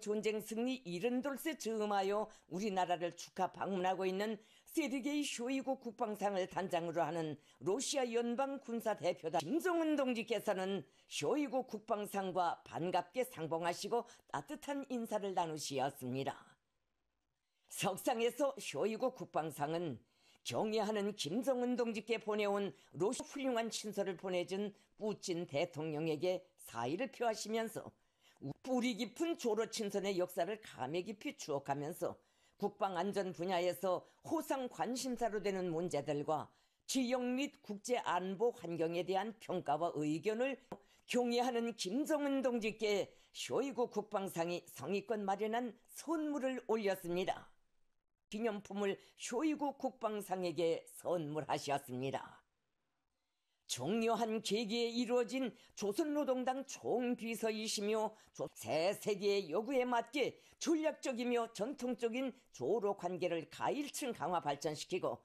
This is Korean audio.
전쟁 승리 72세 저음하여 우리나라를 축하 방문하고 있는 세르게이 쇼이고 국방상을 단장으로 하는 러시아 연방 군사 대표단 김성은 동지께서는 쇼이고 국방상과 반갑게 상봉하시고 따뜻한 인사를 나누시었습니다. 석상에서 쇼이고 국방상은 경애하는 김성은 동지께 보내온 러시아 훌륭한 친서를 보내준 뿌친 대통령에게 사의를 표하시면서 뿌리 깊은 조로 친선의 역사를 감에 깊이 추억하면서 국방 안전 분야에서 호상 관심사로 되는 문제들과 지역 및 국제 안보 환경에 대한 평가와 의견을 경애하는 김정은 동지께 쇼이구 국방상이 상위권 마련한 선물을 올렸습니다. 기념품을 쇼이구 국방상에게 선물하셨습니다. 중요한 계기에 이루어진 조선노동당 총비서이시며 새 세계의 요구에 맞게 전략적이며 전통적인 조로 관계를 가일층 강화 발전시키고